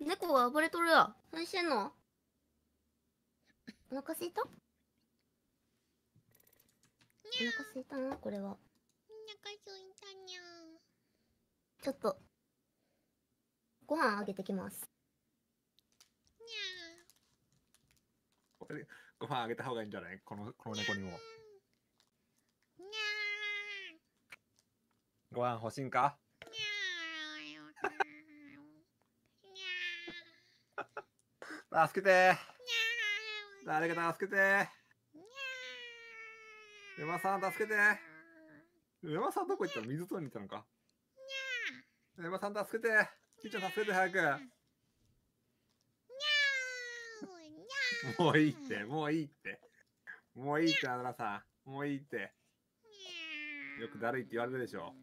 え猫が暴れとるや何してんのお腹すいたお腹すいたなこれはお腹すいたにゃちょっとご飯あげてきますご飯あげた方がいいんじゃないこのこの猫にもご飯欲しいんか助けて誰か助けて山さん助けて山さんどこ行ったの水取りに行ったのか山さん助けてちいちゃん助けて早くもういいってもういいってもういいってあなさんもういいってよくだるいって言われるでしょ